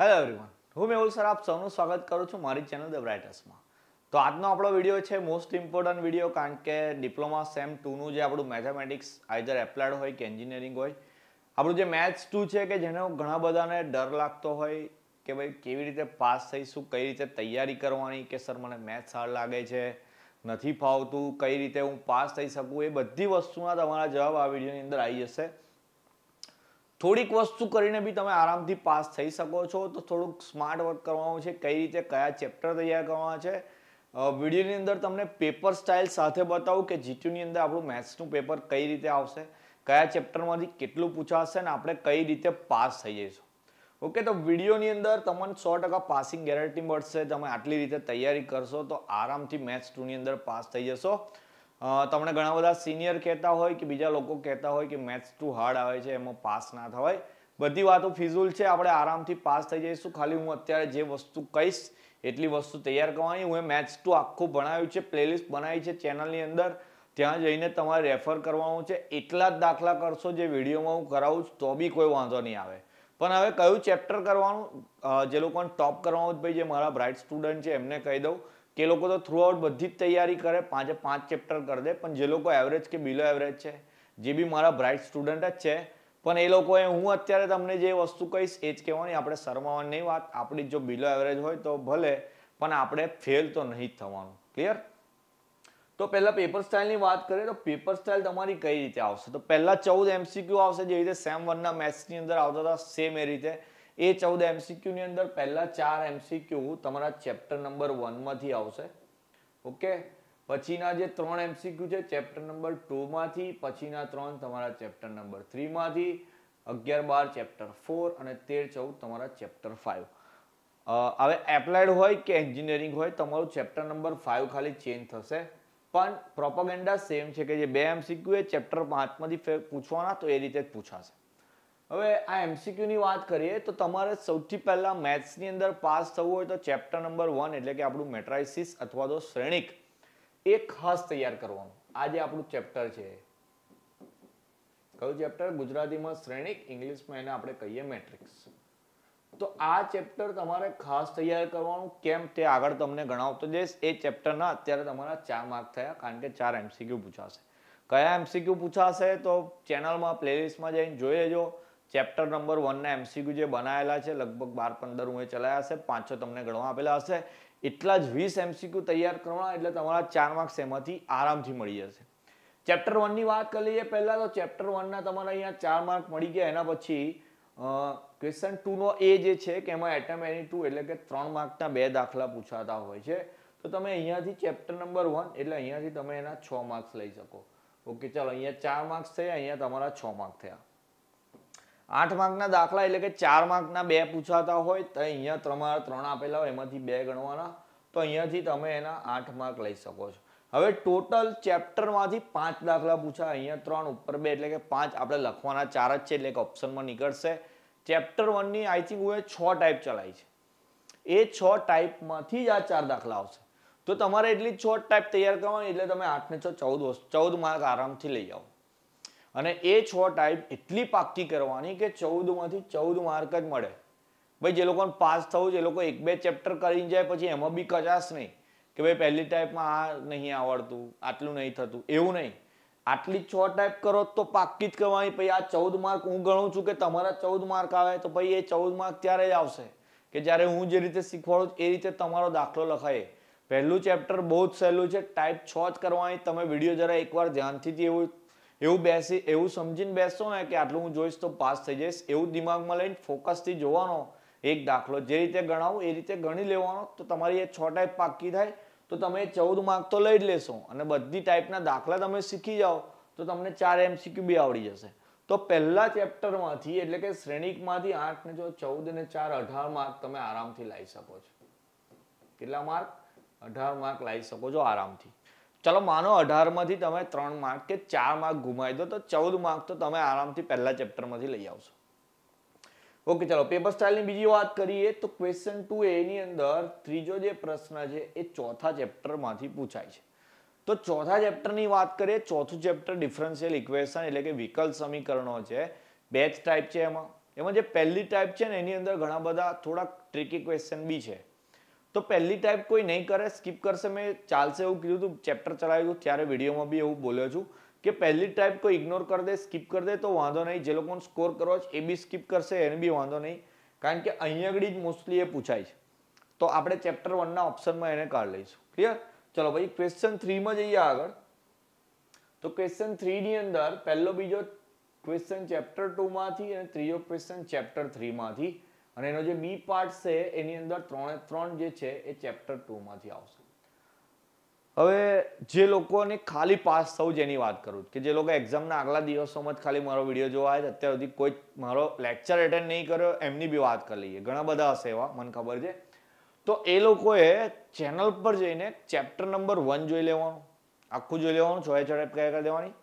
hello everyone હું Mehul sir આપ સૌનું સ્વાગત કરું છું મારી ચેનલ ધ બ્રાઇટર્સમાં તો આજનો આપણો વિડીયો છે મોસ્ટ ઇમ્પોર્ટન્ટ વિડીયો કારણ કે ડિપ્લોમા સેમ ટુનું જે આપણું મેથેમેટિક્સ આઈધર એપ્લાયડ હોય કે એન્જિનિયરિંગ હોય આપણું જે મેથ્સ ટુ છે કે જેનો ઘણા બધાને ડર લાગતો હોય કે ભાઈ કેવી રીતે પાસ થઈશું કઈ રીતે તૈયારી કરવાની કે સર મને મેથ્સ હાર્ડ લાગે છે નથી ફાવતું કઈ રીતે હું પાસ થઈ શકું એ બધી વસ્તુના તમારા જવાબ આ વિડીયોની અંદર આવી જશે થોડીક વસ્તુ કરીને બી તમે આરામથી પાસ થઈ શકો છો તો થોડુંક સ્માર્ટ વર્ક કરવાનું છે કઈ રીતે કયા ચેપ્ટર તૈયાર કરવાના છે વિડીયોની અંદર તમને પેપર સ્ટાઇલ સાથે બતાવું કે જીટીયુની અંદર આપણું મેથ્સનું પેપર કઈ રીતે આવશે કયા ચેપ્ટરમાંથી કેટલું પૂછાશે અને આપણે કઈ રીતે પાસ થઈ જઈશું ઓકે તો વિડીયોની અંદર તમને સો ટકા પાસિંગ ગેરંટી મળશે તમે આટલી રીતે તૈયારી કરશો તો આરામથી મેથ્સ ટુની અંદર પાસ થઈ જશો તમને ઘણા બધા સિનિયર કહેતા હોય કે બીજા લોકો કહેતા હોય કે મેથ્સ ટુ હાર્ડ આવે છે એમાં પાસ ના થવાય બધી વાતો ફિઝુલ છે આપણે આરામથી પાસ થઈ જઈશું ખાલી હું અત્યારે જે વસ્તુ કહીશ એટલી વસ્તુ તૈયાર કરવાની હું એ મેથ્સ ટુ આખું ભણાવ્યું છે પ્લેલિસ્ટ બનાવી છે ચેનલની અંદર ત્યાં જઈને તમારે રેફર કરવાનું છે એટલા જ દાખલા કરશો જે વિડીયોમાં હું કરાવું તો બી કોઈ વાંધો નહીં આવે પણ હવે કયું ચેપ્ટર કરવાનું જે લોકોને ટોપ કરવાનું ભાઈ જે મારા બ્રાઇટ સ્ટુડન્ટ છે એમને કહી દઉં કે લોકો તો થ્રુઆઉટ બધી જ તૈયારી કરે પાંચે પાંચ ચેપ્ટર કરી દે પણ જે લોકો એવરેજ કે બિલો એવરેજ છે જે બી મારા બ્રાઇટ સ્ટુડન્ટ જ છે પણ એ લોકોએ હું અત્યારે તમને જે વસ્તુ કહીશ એ જ કહેવાની આપણે શરમાવાની નહીં વાત આપણી જો બિલો એવરેજ હોય તો ભલે પણ આપણે ફેલ તો નહીં થવાનું ક્લિયર તો પહેલાં પેપર સ્ટાઇલની વાત કરીએ તો પેપર સ્ટાઇલ તમારી કઈ રીતે આવશે તો પહેલાં ચૌદ એમસીક્યુ આવશે જે રીતે સેમ વનના મેથ્સની અંદર આવતા હતા સેમ એ રીતે એ ચૌદ એમસીક્યુની અંદર પહેલા ચાર એમસીક્યુ તમારા ચેપ્ટર નંબર વનમાંથી આવશે ઓકે પછીના જે ત્રણ એમસીક્યુ છે ચેપ્ટર નંબર ટુમાંથી પછીના ત્રણ તમારા ચેપ્ટર નંબર થ્રીમાંથી અગિયાર બાર ચેપ્ટર ફોર અને તેર ચૌદ તમારા ચેપ્ટર ફાઇવ હવે એપ્લાઇડ હોય કે એન્જિનિયરિંગ હોય તમારું ચેપ્ટર નંબર ફાઇવ ખાલી ચેન્જ થશે પણ પ્રોપોગેન્ડા સેમ છે કે જે બે એમસીક્યુ એ ચેપ્ટર પાંચમાંથી પૂછવાના તો એ રીતે જ પૂછાશે હવે આ એમસીક્યુની વાત કરીએ તો તમારે સૌથી પહેલાં મેથ્સની અંદર પાસ થવું હોય તો ચેપ્ટર નંબર વન એટલે કે આપણું મેટ્રાઇસિસ અથવા તો શ્રેણિક એ ખાસ તૈયાર કરવાનું આ જે આપણું ચેપ્ટર છે કયું ચેપ્ટર ગુજરાતીમાં શ્રેણિક ઇંગ્લિશમાં એને આપણે કહીએ મેટ્રિક્સ તો આ ચેપ્ટર તમારે ખાસ તૈયાર કરવાનું કેમ તે આગળ તમને ગણાવતો જઈશ એ ચેપ્ટરના અત્યારે તમારા ચાર માર્ક થયા કારણ કે ચાર એમસીક્યુ પૂછાશે કયા એમસીક્યુ પૂછાશે તો ચેનલમાં પ્લેલિસ્ટમાં જઈને જોઈ લેજો ચેપ્ટર નંબર વનના એમસીક્યુ જે બનાવેલા છે લગભગ બાર પંદર હું એ ચલાયા હશે પાંચસો તમને ગણવા આપેલા હશે એટલા જ વીસ એમસીક્યુ તૈયાર કરવા એટલે તમારા ચાર માર્ક્સ એમાંથી આરામથી મળી જશે ચેપ્ટર વનની વાત કરી લઈએ પહેલાં તો ચેપ્ટર વનના તમારા અહીંયા ચાર માર્ક મળી ગયા એના પછી ક્વેશ્ચન ટુનો એ જે છે કે એમાં એટમ એની ટુ એટલે કે ત્રણ માર્કના બે દાખલા પૂછાતા હોય છે તો તમે અહીંયાથી ચેપ્ટર નંબર વન એટલે અહીંયાથી તમે એના છ માર્ક્સ લઈ શકો ઓકે ચાલો અહીંયા ચાર માર્ક્સ થયા અહીંયા તમારા છ માર્ક થયા આઠ માર્કના દાખલા એટલે કે ચાર માર્કના બે પૂછાતા હોય તો અહીંયા તમારા ત્રણ આપેલા હોય એમાંથી બે ગણવાના તો અહીંયાથી તમે એના આઠ માર્ક લઈ શકો છો હવે ટોટલ ચેપ્ટરમાંથી પાંચ દાખલા પૂછા અહીંયા ત્રણ ઉપર બે એટલે કે પાંચ આપણે લખવાના ચાર જ છે એટલે કે ઓપ્શનમાં નીકળશે ચેપ્ટર વનની આઈ થિંક હું છ ટાઈપ ચલાવી છે એ છ ટાઈપમાંથી જ આ ચાર દાખલા આવશે તો તમારે એટલી છ ટાઈપ તૈયાર કરવાની એટલે તમે આઠને છ ચૌદ ચૌદ માર્ક આરામથી લઈ આવો અને એ છ ટાઈપ એટલી પાક્કી કરવાની કે ચૌદમાંથી ચૌદ માર્ક જ મળે ભાઈ જે લોકોને પાસ થવું છે એ લોકો એક બે ચેપ્ટર કરીને જાય પછી એમાં બી કચાશ નહીં કે ભાઈ પહેલી ટાઈપમાં આ નહીં આવડતું આટલું નહીં થતું એવું નહીં આટલી છ ટાઈપ કરો તો પાક્કી જ કરવાની પછી આ ચૌદ માર્ક હું ગણું છું કે તમારા ચૌદ માર્ક આવે તો ભાઈ એ ચૌદ માર્ક ત્યારે જ આવશે કે જ્યારે હું જે રીતે શીખવાડું એ રીતે તમારો દાખલો લખાય પહેલું ચેપ્ટર બહુ જ સહેલું છે ટાઈપ છ જ કરવાની તમે વિડીયો જરા એકવાર ધ્યાનથી એવું એવું બેસી એવું સમજીને બેસશો ને કે આટલું હું જોઈશ તો પાસ થઈ જઈશ એવું દિમાગમાં લઈને ફોકસથી જોવાનો એક દાખલો જે રીતે ગણાવું એ રીતે ગણી લેવાનો તો તમારી એ છ ટાઈપ પાક્કી થાય તો તમે ચૌદ માર્ક તો લઈ જ લેશો અને બધી ટાઈપના દાખલા તમે શીખી જાઓ તો તમને ચાર એમસીક્યુ બી આવડી જશે તો પહેલા ચેપ્ટરમાંથી એટલે કે શ્રેણીકમાંથી આઠ ને જો ચૌદ ને ચાર અઢાર માર્ક તમે આરામથી લાવી શકો છો કેટલા માર્ક અઢાર માર્ક લાવી શકો છો આરામથી ચાલો માનો અઢારમાંથી તમે ત્રણ માર્ક કે ચાર માર્ક ગુમાવી દો તો ચૌદ માર્ક તો તમે આરામથી પહેલા ચેપ્ટરમાંથી લઈ આવશો ઓકે ચાલો પેપર સ્ટાઇલની બીજી વાત કરીએ તો ક્વેશ્ચન ટુ એની અંદર ત્રીજો જે પ્રશ્ન છે એ ચોથા ચેપ્ટરમાંથી પૂછાય છે તો ચોથા ચેપ્ટરની વાત કરીએ ચોથું ચેપ્ટર ડિફરન્શિયલ ઇક્વેશન એટલે કે વિકલ સમીકરણો છે બેચ ટાઈપ છે એમાં એમાં જે પહેલી ટાઈપ છે ને એની અંદર ઘણા બધા થોડાક ટ્રિકી ક્વેશ્ચન બી છે તો પહેલી ટાઈપ કોઈ નહીં કરે સ્કીપ કરશે મેં ચાલશે એવું કીધું હતું ચેપ્ટર ચલાવ્યું હતું ત્યારે વિડીયોમાં બી એવું બોલ્યો છું કે પહેલી ટાઈપ કોઈ ઇગ્નોર કરી દે સ્કીપ કરી દે તો વાંધો નહીં જે લોકોને સ્કોર કરો છે એ બી સ્કીપ કરશે એને બી વાંધો નહીં કારણ કે અહીંયા આગળ જ મોસ્ટલી એ પૂછાય છે તો આપણે ચેપ્ટર વનના ઓપ્શનમાં એને કાઢ લઈશું ક્લિયર ચલો ભાઈ ક્વેશ્ચન થ્રીમાં જઈએ આગળ તો ક્વેશ્ચન થ્રીની અંદર પહેલો બીજો ક્વેશ્ચન ચેપ્ટર ટુમાંથી અને ત્રીજો ક્વેશ્ચન ચેપ્ટર થ્રીમાંથી માંથી અને એનો જે બી પાર્ટ છે એની અંદર ત્રણે ત્રણ જે છે એ ચેપ્ટર ટુમાંથી આવશે હવે જે લોકોને ખાલી પાસ થવું જેની વાત કરું કે જે લોકો એક્ઝામના આગલા દિવસોમાં જ ખાલી મારો વિડીયો જોવા આવ્યા અત્યાર સુધી કોઈ મારો લેક્ચર એટેન્ડ નહીં કર્યો એમની બી વાત કરી લઈએ ઘણા બધા હશે એવા મને ખબર છે તો એ લોકોએ ચેનલ પર જઈને ચેપ્ટર નંબર વન જોઈ લેવાનું આખું જોઈ લેવાનું છ છ ટાઈપ કયા કરી દેવાની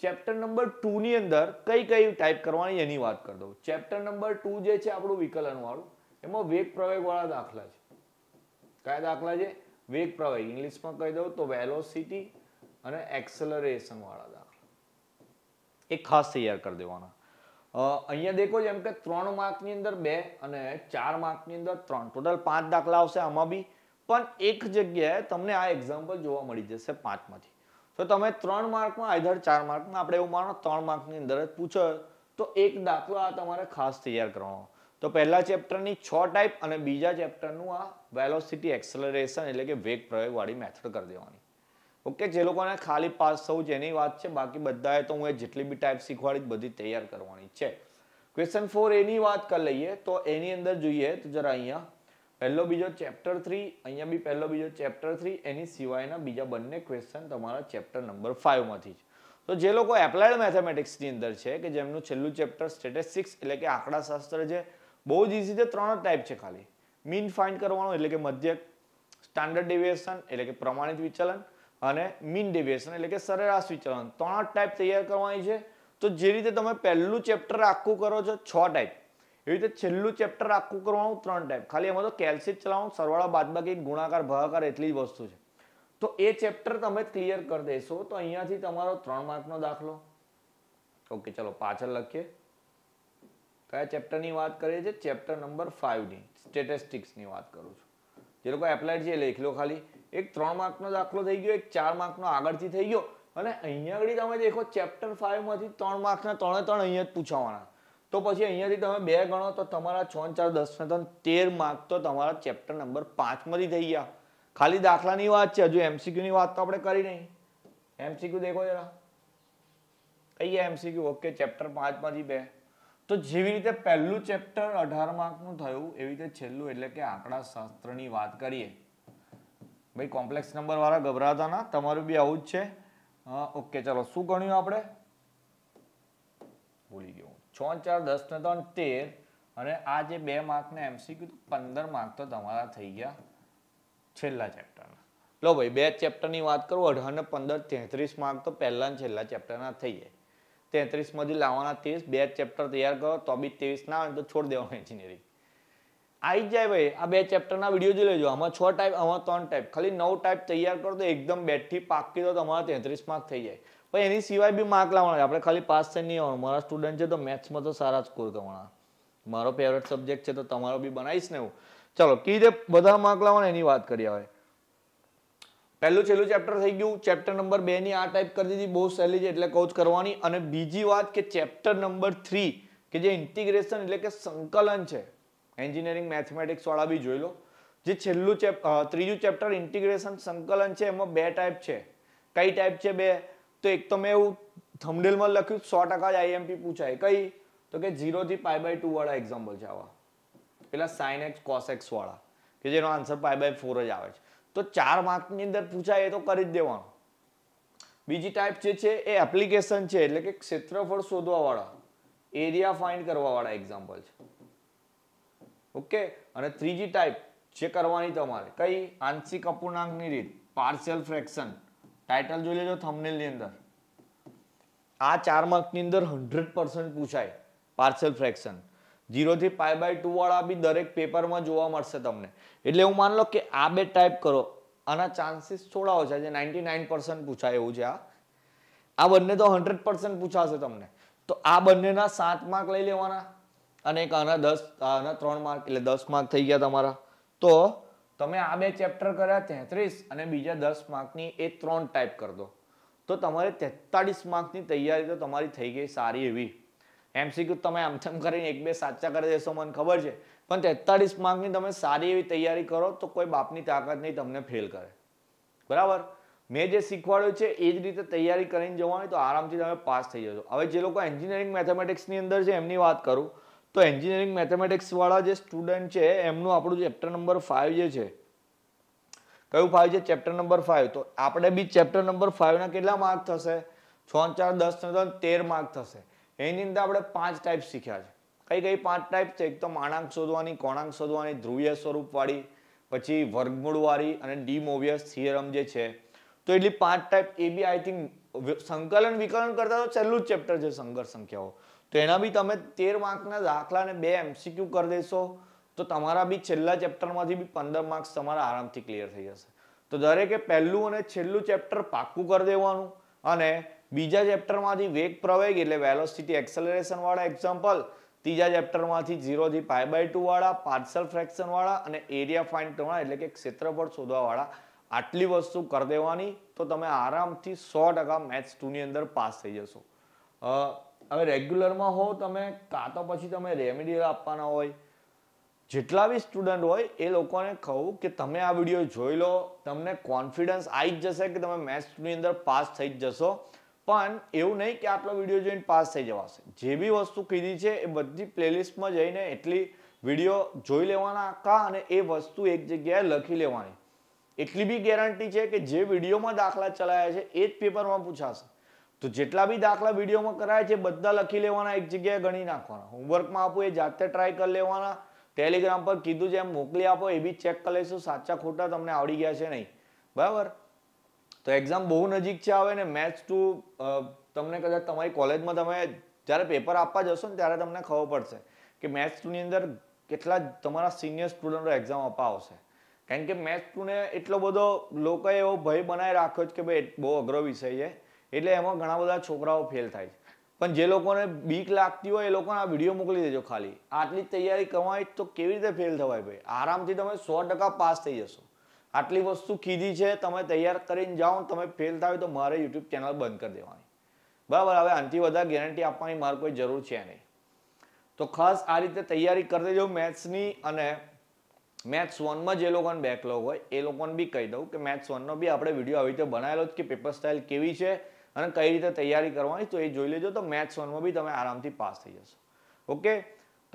ચેપ્ટર નંબર ની અંદર કઈ કઈ ટાઈપ કરવાની એની વાત કરી દઉં ચેપ્ટર નંબર ટુ જે છે આપણું વિકલન વાળું એમાં વેગ પ્રવેગ વાળા દાખલા છે કયા દાખલા છે વેગ પ્રવેગ ઇંગ્લિશમાં કહી દઉં તો વેલોસિટી અને એક્સેલરેશન વાળા દાખલા એ ખાસ તૈયાર કરી દેવાના અહીંયા દેખો જેમ કે ત્રણ માર્ક ની અંદર બે અને ચાર માર્કની અંદર ત્રણ ટોટલ પાંચ દાખલા આવશે આમાં બી પણ એક જગ્યાએ તમને આ એક્ઝામ્પલ જોવા મળી જશે પાંચમાંથી તો તમે ત્રણ માર્કમાં આઈધર ચાર માર્કમાં આપણે એવું માનો ત્રણ માર્કની અંદર જ પૂછો તો એક દાખલો આ તમારે ખાસ તૈયાર કરવાનો તો પહેલા ચેપ્ટરની છ ટાઈપ અને બીજા ચેપ્ટરનું આ વેલોસિટી એક્સેલરેશન એટલે કે વેગ પ્રયોગવાળી મેથડ કરી દેવાની ઓકે જે લોકોને ખાલી પાસ થવું છે એની વાત છે બાકી બધાએ તો હું એ જેટલી બી ટાઈપ શીખવાડી બધી તૈયાર કરવાની છે ક્વેશ્ચન ફોર એની વાત કરી લઈએ તો એની અંદર જોઈએ તો જરા અહીંયા પહેલો બીજો ચેપ્ટર થ્રી અહીંયા બી પહેલો બીજો ચેપ્ટર થ્રી એની સિવાયના બીજા બંને ક્વેશ્ચન તમારા ચેપ્ટર નંબર ફાઇવમાંથી છે તો જે લોકો એપ્લાયડ મેથેમેટિક્સની અંદર છે કે જેમનું છેલ્લું ચેપ્ટર સ્ટેટિસ્ટિક્સ એટલે કે આંકડાશાસ્ત્ર છે બહુ જ ઇઝી છે ત્રણ ટાઈપ છે ખાલી મીન ફાઇન્ડ કરવાનો એટલે કે મધ્યક સ્ટાન્ડર્ડ ડેવિએશન એટલે કે પ્રમાણિત વિચલન અને મીન ડેવિએશન એટલે કે સરેરાશ વિચલન ત્રણ જ ટાઈપ તૈયાર કરવાની છે તો જે રીતે તમે પહેલું ચેપ્ટર આખું કરો છો છ ટાઈપ એવી રીતે છેલ્લું ચેપ્ટર આખું કરવાનું ત્રણ ટાઈપ ખાલી એમાં તો કેલ્સી ચલાવવાનું સરવાળા બાદબાકી ગુણાકાર ભાગાકાર એટલી જ વસ્તુ છે તો એ ચેપ્ટર તમે ક્લિયર કરી દેશો તો અહીંયાથી તમારો ત્રણ માર્કનો દાખલો ઓકે ચલો પાછળ લખીએ કયા ચેપ્ટરની વાત કરીએ છીએ ચેપ્ટર નંબર ફાઇવની સ્ટેટિસ્ટિક્સની વાત કરું છું જે લોકો એપ્લાઇડ છે લેખ લો ખાલી એક ત્રણ માર્કનો દાખલો થઈ ગયો એક ચાર માર્કનો આગળથી થઈ ગયો અને અહીંયા આગળ તમે દેખો ચેપ્ટર ફાઇવમાંથી ત્રણ માર્કના ત્રણે ત્રણ અહીંયા જ પૂછાવાના તો પછી અહીંયાથી તમે બે ગણો તો તમારા છ ચાર દસ ને ત્રણ તેર માર્ક તો તમારા ચેપ્ટર નંબર પાંચમાંથી થઈ ગયા ખાલી દાખલાની વાત છે હજુ એમસીક્યુની વાત તો આપણે કરી નહીં એમસીક્યુ દેખો જરા કહીએ એમસીક્યુ ઓકે ચેપ્ટર પાંચમાંથી બે તો જેવી રીતે પહેલું ચેપ્ટર અઢાર માર્કનું થયું એવી રીતે છેલ્લું એટલે કે આંકડા શાસ્ત્રની વાત કરીએ ભાઈ કોમ્પ્લેક્સ નંબરવાળા ગભરાતા ના તમારું બી આવું જ છે ઓકે ચલો શું ગણ્યું આપણે છ ચાર દસ ને ત્રણ તેર અને આ જે બે માર્કના એમસીક્યુ તો પંદર માર્ક તો તમારા થઈ ગયા છેલ્લા ચેપ્ટર લો ભાઈ બે ચેપ્ટરની વાત કરું અઢાર ને પંદર તેત્રીસ માર્ક તો પહેલાં છેલ્લા ચેપ્ટરના થઈ જાય તેત્રીસમાંથી લાવવાના ત્રીસ બે ચેપ્ટર તૈયાર કરો તો બી ત્રેવીસ ના આવે તો છોડી દેવાનું એન્જિનિયરિંગ આવી જાય ભાઈ આ બે ચેપ્ટરના વિડીયો જોઈ લેજો આમાં છ ટાઈપ આમાં ત્રણ ટાઈપ ખાલી નવ ટાઈપ તૈયાર કરો તો એકદમ બેઠી પાકી તો તમારા તેત્રીસ માર્ક થઈ જાય પણ એની સિવાય બી માર્ક લાવવાના છે આપણે ખાલી પાસ થઈ નહીં આવવાનું મારા સ્ટુડન્ટ છે તો મેથ્સમાં તો સારા સ્કોર કરવાના મારો ફેવરેટ સબ્જેક્ટ છે તો તમારો બી બનાવીશ ને હું ચલો કી રીતે બધા માર્ક લાવવાના એની વાત કરી હવે પહેલું છેલ્લું ચેપ્ટર થઈ ગયું ચેપ્ટર નંબર બે ની આ ટાઈપ કરી દીધી બહુ સહેલી છે એટલે કોચ કરવાની અને બીજી વાત કે ચેપ્ટર નંબર થ્રી કે જે ઇન્ટિગ્રેશન એટલે કે સંકલન છે એન્જિનિયરિંગ મેથેમેટિક્સવાળા બી જોઈ લો જે છેલ્લું ચેપ ત્રીજું ચેપ્ટર ઇન્ટિગ્રેશન સંકલન છે એમાં બે ટાઈપ છે કઈ ટાઈપ છે બે તો એક તો મેં એવું થમડેલમાં લખ્યું સો ટકા જ આઈએમપી પૂછાય કઈ તો કે ઝીરોથી પાઈ બાય ટુ એક્ઝામ્પલ છે આવા પેલા સાઇન એક્સ કોસ એક્સ વાળા કે જેનો આન્સર પાય બાય ફોર જ આવે છે તો ચાર માર્કની અંદર પૂછાય એ તો કરી જ દેવાનું બીજી ટાઈપ જે છે એ એપ્લિકેશન છે એટલે કે ક્ષેત્રફળ શોધવા વાળા એરિયા ફાઇન્ડ કરવા વાળા એક્ઝામ્પલ છે ઓકે અને ત્રીજી ટાઈપ જે કરવાની તમારે કઈ આંશિક અપૂર્ણાંકની રીત પાર્શિયલ ફ્રેક્શન ટાઇટલ જોઈ લેજો થંબનેલની અંદર આ ચાર માર્કની અંદર હંડ્રેડ પર્સન્ટ પૂછાય પાર્સલ ફ્રેક્શન જીરોથી પાય બાય ટુ વાળા બી દરેક પેપરમાં જોવા મળશે તમને એટલે હું માની લો કે આ બે ટાઈપ કરો આના ચાન્સીસ થોડા ઓછા છે નાઇન્ટી નાઇન પર્સન્ટ પૂછાય એવું છે આ આ બંને તો હંડ્રેડ પર્સન્ટ પૂછાશે તમને તો આ બંનેના સાત માર્ક લઈ લેવાના અને એક આના દસ આના ત્રણ માર્ક એટલે દસ માર્ક થઈ ગયા તમારા તો તમે આ બે ચેપ્ટર કર્યા તેત્રીસ અને બીજા દસ માર્કની એ ત્રણ ટાઈપ કરી તો તમારે તેતાળીસ માર્કની તૈયારી તો તમારી થઈ ગઈ સારી એવી એમસીક્યુ તમે આમ કરીને એક બે સાચા કરી દેશો મને ખબર છે પણ તેતાળીસ માર્કની તમે સારી એવી તૈયારી કરો તો કોઈ બાપની તાકાત નહીં તમને ફેલ કરે બરાબર મેં જે શીખવાડ્યું છે એ જ રીતે તૈયારી કરીને જવાની તો આરામથી તમે પાસ થઈ જશો હવે જે લોકો એન્જિનિયરિંગ મેથેમેટિક્સની અંદર છે એમની વાત કરું તો એન્જિનિયરિંગ મેથેમેટિક્સવાળા જે સ્ટુડન્ટ છે એમનું આપણું ચેપ્ટર નંબર ફાઇવ જે છે કયું ફાઇવ છે ચેપ્ટર નંબર ફાઇવ તો આપણે બી ચેપ્ટર નંબર ફાઇવના કેટલા માર્ક થશે છ ચાર દસ તેર માર્ક થશે એની અંદર આપણે પાંચ ટાઈપ શીખ્યા છે કઈ કઈ પાંચ ટાઈપ છે એક તો માણાંક શોધવાની કોણાંક શોધવાની ધ્રુવીય સ્વરૂપવાળી પછી વર્ગમૂળવાળી અને ડીમોવિયસ થિયરમ જે છે તો એટલી પાંચ type A B I think સંકલન વિકલન કરતા તો છેલ્લું જ ચેપ્ટર છે સંગર સંખ્યાઓ તો એના બી તમે તેર માર્કના દાખલાને બે એમસીક્યુ કરી દેશો તો તમારા બી છેલ્લા ચેપ્ટરમાંથી બી પંદર માર્ક્સ તમારા આરામથી ક્લિયર થઈ જશે તો દરેકે પહેલું અને છેલ્લું ચેપ્ટર પાક્કું કરી દેવાનું અને બીજા ચેપ્ટરમાંથી વેગ પ્રવેગ એટલે વેલોસિટી એક્સેલરેશન એક્ઝામ્પલ ત્રીજા ચેપ્ટરમાંથી ઝીરોથી પાય બાય ટુવાળા પાર્સલ ફ્રેક્શનવાળા અને એરિયા ફાઇન્ડ વાળા એટલે કે ક્ષેત્રફળ શોધવાવાળા આટલી વસ્તુ કરી દેવાની તો તમે આરામથી સો ટકા મેથ્સ ટુની અંદર પાસ થઈ જશો હવે રેગ્યુલરમાં હો તમે કાં તો પછી તમે રેમેડિયલ આપવાના હોય જેટલા બી સ્ટુડન્ટ હોય એ લોકોને કહું કે તમે આ વિડીયો જોઈ લો તમને કોન્ફિડન્સ આવી જ જશે કે તમે મેથ્સની અંદર પાસ થઈ જ જશો પણ એવું નહીં કે આટલો વિડીયો જોઈને પાસ થઈ જવાશે જે બી વસ્તુ કીધી છે એ બધી પ્લેલિસ્ટમાં જઈને એટલી વિડીયો જોઈ લેવાના કા અને એ વસ્તુ એક જગ્યાએ લખી લેવાની એટલી બી ગેરંટી છે કે જે વિડીયોમાં દાખલા ચલાયા છે એ જ પેપરમાં પૂછાશે તો જેટલા બી દાખલા વિડીયોમાં કરાય છે બધા લખી લેવાના એક જગ્યાએ ગણી નાખવાના હોમવર્કમાં આપો એ જાતે ટ્રાય કરી લેવાના ટેલિગ્રામ પર કીધું જેમ મોકલી આપો એ બી ચેક કરી લઈશું સાચા ખોટા તમને આવડી ગયા છે નહીં બરાબર તો એક્ઝામ બહુ નજીક છે આવે ને મેથ્સ ટુ તમને કદાચ તમારી કોલેજમાં તમે જ્યારે પેપર આપવા જશો ને ત્યારે તમને ખબર પડશે કે મેથ્સ ટુની અંદર કેટલા તમારા સિનિયર સ્ટુડન્ટો એક્ઝામ અપાવશે કારણ કે મેથ્સ ટુને એટલો બધો લોકોએ એવો ભય બનાવી રાખ્યો છે કે ભાઈ બહુ અઘરો વિષય છે એટલે એમાં ઘણા બધા છોકરાઓ ફેલ થાય છે પણ જે લોકોને બીક લાગતી હોય એ લોકોને આ વિડીયો મોકલી દેજો ખાલી આટલી તૈયારી કરવાય તો કેવી રીતે ફેલ થવાય ભાઈ આરામથી તમે સો ટકા પાસ થઈ જશો આટલી વસ્તુ કીધી છે તમે તૈયાર કરીને જાઓ તમે ફેલ થાય તો મારે યુટ્યુબ ચેનલ બંધ કરી દેવાની બરાબર હવે આનાથી વધારે ગેરંટી આપવાની મારે કોઈ જરૂર છે નહીં તો ખાસ આ રીતે તૈયારી કરી દેજો મેથ્સની અને મેથ્સ વનમાં જે લોકોને બેકલોગ હોય એ લોકોને બી કહી દઉં કે મેથ્સ વનનો બી આપણે વિડીયો આવી રીતે બનાવેલો કે પેપર સ્ટાઇલ કેવી છે અને કઈ રીતે તૈયારી કરવાની તો એ જોઈ લેજો તો મેથ્સ વનમાં બી તમે આરામથી પાસ થઈ જશો ઓકે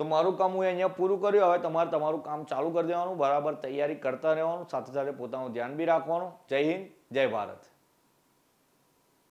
તો મારું કામ હું અહીંયા પૂરું કર્યું હવે તમારે તમારું કામ ચાલુ કરી દેવાનું બરાબર તૈયારી કરતા રહેવાનું સાથે સાથે પોતાનું ધ્યાન બી રાખવાનું જય હિન્દ જય ભારત